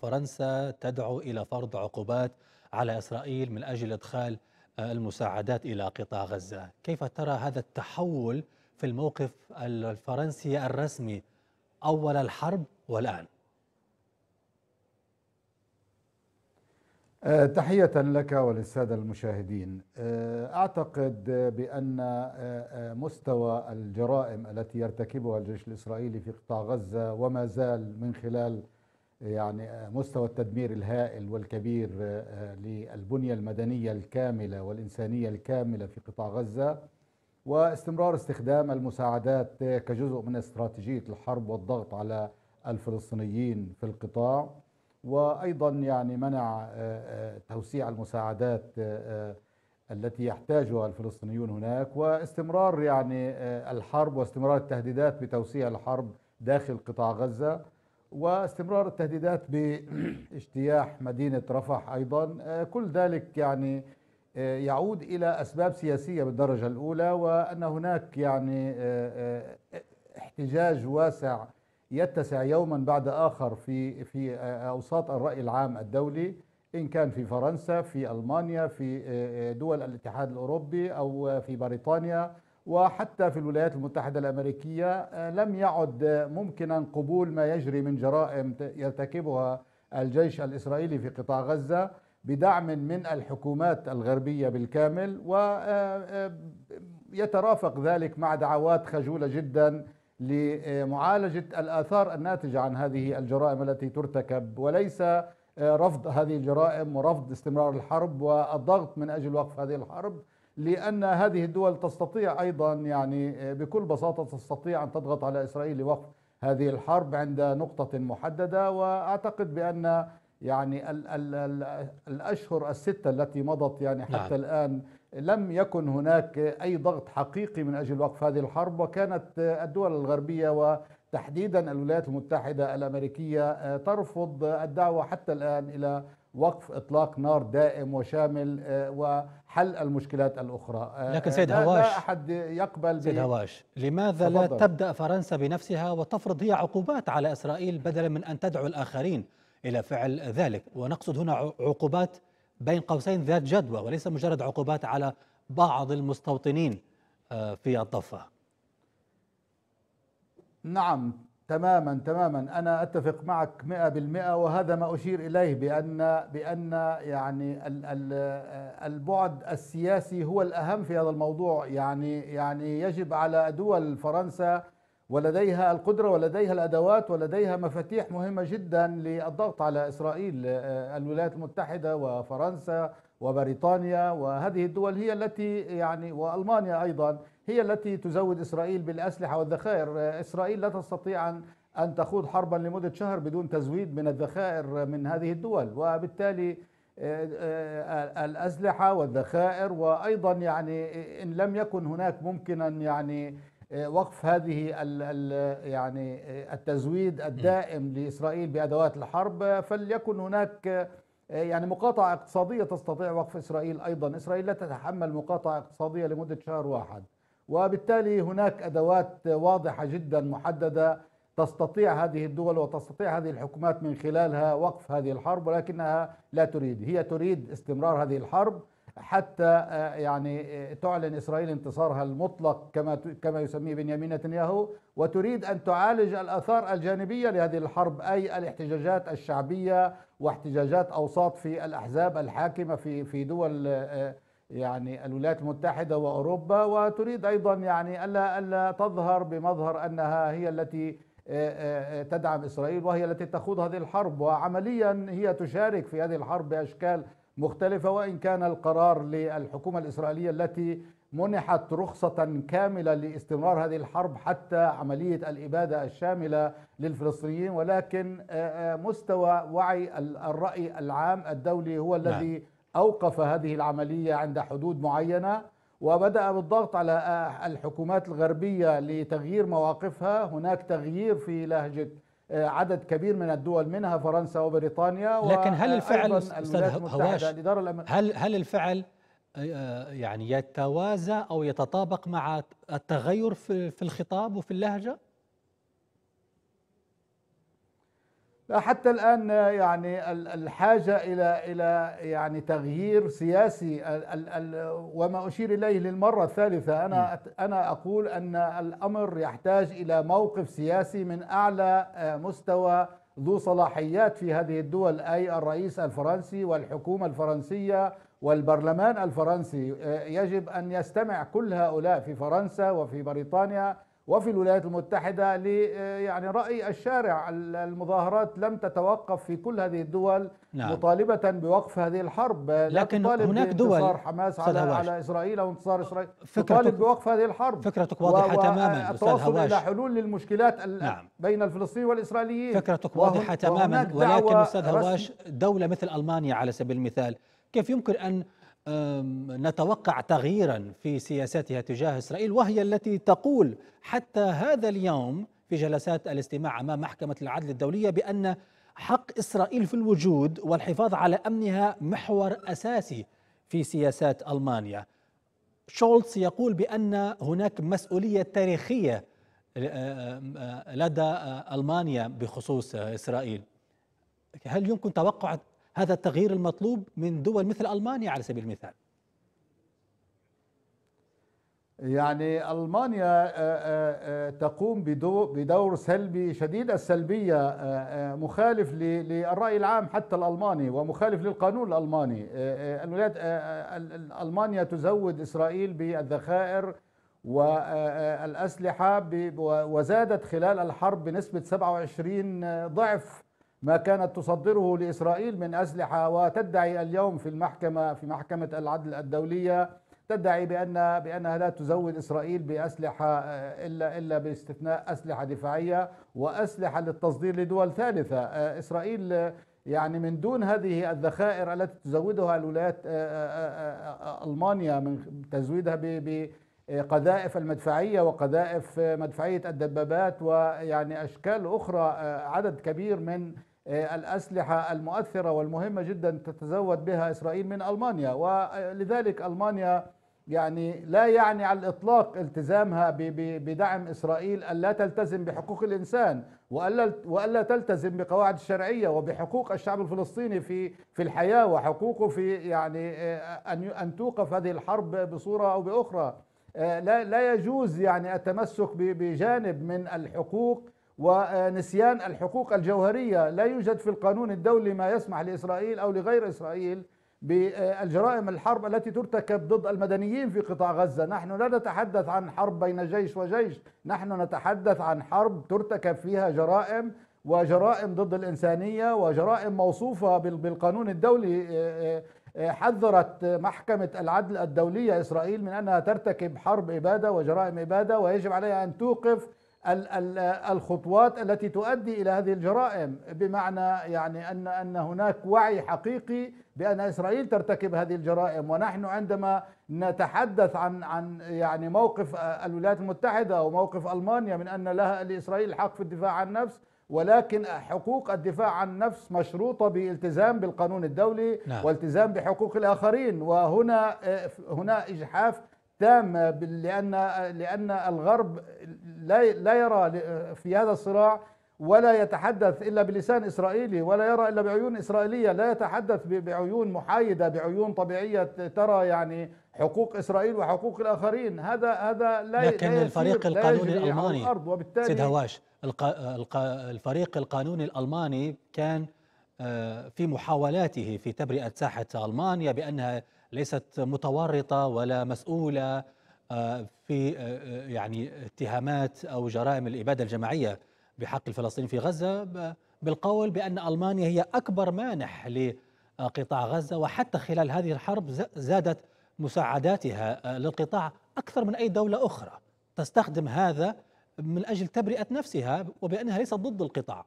فرنسا تدعو إلى فرض عقوبات على إسرائيل من أجل إدخال المساعدات إلى قطاع غزة كيف ترى هذا التحول في الموقف الفرنسي الرسمي أول الحرب والآن أه، تحية لك وللسادة المشاهدين أه، أعتقد بأن أه، مستوى الجرائم التي يرتكبها الجيش الإسرائيلي في قطاع غزة وما زال من خلال يعني آه، مستوى التدمير الهائل والكبير آه، آه، للبنية المدنية الكاملة والإنسانية الكاملة في قطاع غزة واستمرار استخدام المساعدات كجزء من استراتيجية الحرب والضغط على الفلسطينيين في القطاع وأيضا يعني منع توسيع المساعدات التي يحتاجها الفلسطينيون هناك واستمرار يعني الحرب واستمرار التهديدات بتوسيع الحرب داخل قطاع غزة واستمرار التهديدات باجتياح مدينة رفح أيضا آه، كل ذلك يعني آه، يعود إلى أسباب سياسية بالدرجة الأولى وأن هناك يعني آه، احتجاج واسع يتسع يوما بعد آخر في في أوساط الرأي العام الدولي إن كان في فرنسا في ألمانيا في دول الاتحاد الأوروبي أو في بريطانيا وحتى في الولايات المتحدة الأمريكية آه، لم يعد ممكنا قبول ما يجري من جرائم يرتكبها الجيش الإسرائيلي في قطاع غزة بدعم من الحكومات الغربية بالكامل ويترافق آه، آه، ذلك مع دعوات خجولة جدا لمعالجة الآثار الناتجة عن هذه الجرائم التي ترتكب وليس رفض هذه الجرائم ورفض استمرار الحرب والضغط من أجل وقف هذه الحرب لأن هذه الدول تستطيع أيضا يعني آه، بكل بساطة تستطيع أن تضغط على إسرائيل لوقف هذه الحرب عند نقطة محددة وأعتقد بأن يعني الـ الـ الـ الأشهر الستة التي مضت يعني حتى نعم. الآن لم يكن هناك أي ضغط حقيقي من أجل وقف هذه الحرب وكانت الدول الغربية و تحديدا الولايات المتحدة الأمريكية آه، ترفض الدعوة حتى الآن إلى وقف إطلاق نار دائم وشامل آه، وحل المشكلات الأخرى آه، لكن سيد هواش لا أحد يقبل سيد هواش لماذا تفضل. لا تبدأ فرنسا بنفسها وتفرض هي عقوبات على إسرائيل بدلا من أن تدعو الآخرين إلى فعل ذلك ونقصد هنا عقوبات بين قوسين ذات جدوى وليس مجرد عقوبات على بعض المستوطنين في الضفه نعم تماما تماما أنا أتفق معك 100% وهذا ما أشير إليه بأن بأن يعني البعد السياسي هو الأهم في هذا الموضوع يعني يعني يجب على دول فرنسا ولديها القدرة ولديها الأدوات ولديها مفاتيح مهمة جدا للضغط على إسرائيل آه، الولايات المتحدة وفرنسا وبريطانيا وهذه الدول هي التي يعني والمانيا ايضا هي التي تزود اسرائيل بالاسلحه والذخائر، اسرائيل لا تستطيع ان ان تخوض حربا لمده شهر بدون تزويد من الذخائر من هذه الدول، وبالتالي آه، آه، الاسلحه والذخائر وايضا يعني ان لم يكن هناك ممكنا يعني آه، وقف هذه الـ الـ يعني التزويد الدائم لاسرائيل بادوات الحرب فليكن هناك آه، يعني مقاطعة اقتصادية تستطيع وقف إسرائيل أيضا إسرائيل لا تتحمل مقاطعة اقتصادية لمدة شهر واحد وبالتالي هناك أدوات واضحة جدا محددة تستطيع هذه الدول وتستطيع هذه الحكومات من خلالها وقف هذه الحرب ولكنها لا تريد هي تريد استمرار هذه الحرب حتى آه، يعني آه، تعلن اسرائيل انتصارها المطلق كما كما يسميه بنيامين نتنياهو وتريد ان تعالج الاثار الجانبيه لهذه الحرب اي الاحتجاجات الشعبيه واحتجاجات اوساط في الاحزاب الحاكمه في في دول آه، يعني الولايات المتحده واوروبا وتريد ايضا يعني الا الا تظهر بمظهر انها هي التي تدعم اسرائيل وهي التي تخوض هذه الحرب وعمليا هي تشارك في هذه الحرب باشكال مختلفة وإن كان القرار للحكومة الإسرائيلية التي منحت رخصة كاملة لاستمرار هذه الحرب حتى عملية الإبادة الشاملة للفلسطينيين ولكن آه، آه، مستوى وعي الرأي العام الدولي هو نعم. الذي أوقف هذه العملية عند حدود معينة وبدأ بالضغط على آه، الحكومات الغربية لتغيير مواقفها هناك تغيير في لهجة آه، عدد كبير من الدول منها فرنسا وبريطانيا لكن هل آه، الفعل استاذ هواش هل هل الفعل آه، يعني يتوازى او يتطابق مع التغير في الخطاب وفي اللهجه؟ حتى الان يعني الحاجه الى الى يعني تغيير سياسي وما اشير اليه للمره الثالثه انا انا اقول ان الامر يحتاج الى موقف سياسي من اعلى آه، مستوى ذو صلاحيات في هذه الدول اي الرئيس الفرنسي والحكومه الفرنسيه والبرلمان الفرنسي آه، يجب ان يستمع كل هؤلاء في فرنسا وفي بريطانيا وفي الولايات المتحدة آه، يعني رأي الشارع المظاهرات لم تتوقف في كل هذه الدول نعم. مطالبة بوقف هذه الحرب لكن لا هناك دول حماس على, هواش. على إسرائيل أو انتصار إسرائيل تطالب بوقف هذه الحرب فكرتك واضحة و... تماما التوصل إلى حلول للمشكلات نعم. بين الفلسطينيين والإسرائيليين فكرتك واضحة تماما ولكن أستاذ هواش دولة مثل ألمانيا على سبيل المثال كيف يمكن أن نتوقع تغييرا في سياساتها تجاه اسرائيل وهي التي تقول حتى هذا اليوم في جلسات الاستماع امام محكمه العدل الدوليه بان حق اسرائيل في الوجود والحفاظ على امنها محور اساسي في سياسات المانيا. شولتز يقول بان هناك مسؤوليه تاريخيه لدى المانيا بخصوص اسرائيل. هل يمكن توقع هذا التغيير المطلوب من دول مثل ألمانيا على سبيل المثال يعني ألمانيا آه، آه، آه، تقوم بدور سلبي شديد السلبية مخالف للرأي العام حتى الألماني ومخالف للقانون الألماني الولايات ألمانيا تزود إسرائيل بالذخائر والأسلحة وزادت خلال الحرب بنسبة 27 ضعف ما كانت تصدره لإسرائيل من أسلحة وتدعي اليوم في المحكمة في محكمة العدل الدولية تدعي بأن بأنها لا تزود إسرائيل بأسلحة آه، إلا إلا باستثناء أسلحة دفاعية وأسلحة للتصدير لدول ثالثة آه، إسرائيل آه، يعني من دون هذه الذخائر التي تزودها الولايات ألمانيا من تزويدها ب بقذائف المدفعية وقذائف مدفعية الدبابات ويعني أشكال أخرى عدد كبير من آه، الأسلحة المؤثرة والمهمة جدا تتزود بها إسرائيل من ألمانيا ولذلك ألمانيا يعني لا يعني على الإطلاق التزامها بدعم إسرائيل ألا تلتزم بحقوق الإنسان وألا, تلتزم بقواعد الشرعية وبحقوق الشعب الفلسطيني في, في الحياة وحقوقه في يعني آه، أن, أن توقف هذه الحرب بصورة أو بأخرى آه، لا, لا يجوز يعني التمسك بجانب من الحقوق ونسيان الحقوق الجوهرية لا يوجد في القانون الدولي ما يسمح لإسرائيل أو لغير إسرائيل بالجرائم الحرب التي ترتكب ضد المدنيين في قطاع غزة نحن لا نتحدث عن حرب بين جيش وجيش نحن نتحدث عن حرب ترتكب فيها جرائم وجرائم ضد الإنسانية وجرائم موصوفة بالقانون الدولي آه، آه، آه، حذرت محكمة العدل الدولية إسرائيل من أنها ترتكب حرب إبادة وجرائم إبادة ويجب عليها أن توقف الخطوات التي تؤدي الى هذه الجرائم بمعنى يعني ان ان هناك وعي حقيقي بان اسرائيل ترتكب هذه الجرائم ونحن عندما نتحدث عن عن يعني موقف الولايات المتحده وموقف المانيا من ان لها لاسرائيل حق في الدفاع عن النفس ولكن حقوق الدفاع عن النفس مشروطه بالتزام بالقانون الدولي نعم. والتزام بحقوق الاخرين وهنا آه، هنا اجحاف تامة لأن لأن الغرب لا لا يرى في هذا الصراع ولا يتحدث إلا بلسان إسرائيلي ولا يرى إلا بعيون إسرائيلية لا يتحدث بعيون محايدة بعيون طبيعية ترى يعني حقوق إسرائيل وحقوق الآخرين هذا هذا لا لكن لا الفريق القانوني الألماني سيد هواش الفريق القانوني الألماني كان آه، في محاولاته في تبرئة ساحة ألمانيا بأنها ليست متورطة ولا مسؤولة آه، في آه، يعني اتهامات أو جرائم الإبادة الجماعية بحق الفلسطينيين في غزة بالقول بأن ألمانيا هي أكبر مانح لقطاع غزة وحتى خلال هذه الحرب زادت مساعداتها للقطاع أكثر من أي دولة أخرى تستخدم هذا من أجل تبرئة نفسها وبأنها ليست ضد القطاع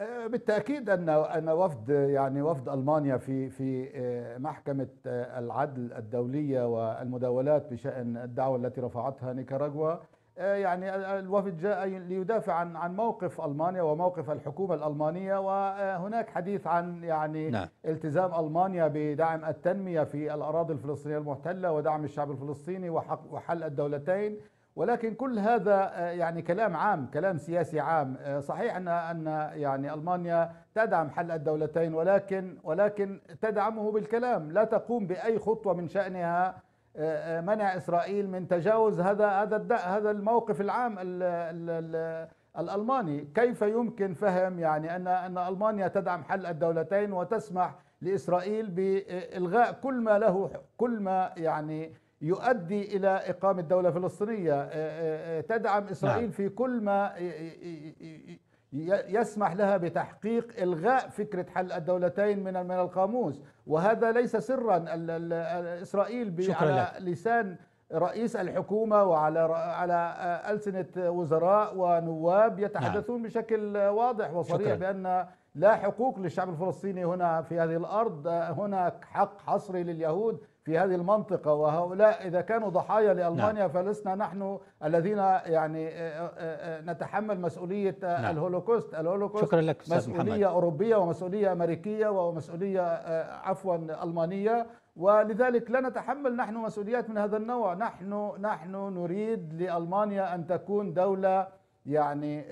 آه، بالتاكيد ان ان وفد يعني وفد المانيا في في آه، محكمه آه، العدل الدوليه والمداولات بشان الدعوه التي رفعتها نيكاراغوا يعني الوفد جاء ليدافع عن عن موقف المانيا وموقف الحكومه الالمانيه وهناك حديث عن يعني نعم. التزام المانيا بدعم التنميه في الاراضي الفلسطينيه المحتله ودعم الشعب الفلسطيني وحل الدولتين ولكن كل هذا آه، يعني كلام عام كلام سياسي عام آه، صحيح ان ان يعني المانيا تدعم حل الدولتين ولكن ولكن تدعمه بالكلام لا تقوم باي خطوه من شانها آه، منع اسرائيل من تجاوز هذا هذا هذا الموقف العام الالماني كيف يمكن فهم يعني ان ان المانيا تدعم حل الدولتين وتسمح لاسرائيل بالغاء كل ما له كل ما يعني يؤدي الى اقامه دوله فلسطينيه آه، آه، آه، تدعم اسرائيل نعم. في كل ما يسمح لها بتحقيق الغاء فكره حل الدولتين من القاموس وهذا ليس سرا اسرائيل على لسان رئيس الحكومه وعلى على السنه وزراء ونواب يتحدثون نعم. بشكل واضح وصريح شكرا. بان لا حقوق للشعب الفلسطيني هنا في هذه الارض هناك حق حصري لليهود في هذه المنطقة وهؤلاء إذا كانوا ضحايا لألمانيا نعم. فلسنا نحن الذين يعني آه، آه، آه، نتحمل مسؤولية نعم. الهولوكوست الهولوكوست شكرا لك مسؤولية محمد. أوروبية ومسؤولية أمريكية ومسؤولية عفوا ألمانية ولذلك لا نتحمل نحن مسؤوليات من هذا النوع نحن نحن نريد لألمانيا أن تكون دولة يعني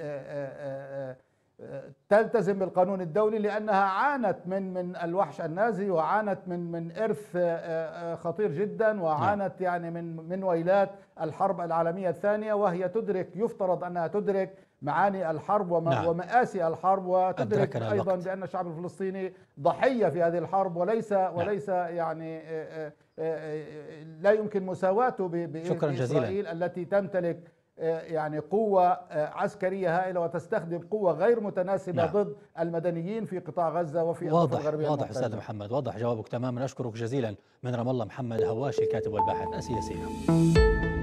تلتزم بالقانون الدولي لانها عانت من من الوحش النازي وعانت من من ارث آه، آه، خطير جدا وعانت نعم. يعني من من ويلات الحرب العالميه الثانيه وهي تدرك يفترض انها تدرك معاني الحرب وما نعم. ومآسي الحرب وتدرك أيضا الوقت. بأن الشعب الفلسطيني ضحية في هذه الحرب وليس نعم. وليس يعني آه، لا يمكن مساواته بإسرائيل جزيلا. التي تمتلك آه، يعني قوة آه، عسكرية هائلة وتستخدم قوة غير متناسبة نعم. ضد المدنيين في قطاع غزة وفي واضح الغربية واضح أستاذ محمد واضح جوابك تماما أشكرك جزيلا من رام الله محمد هواشي الكاتب والباحث السياسي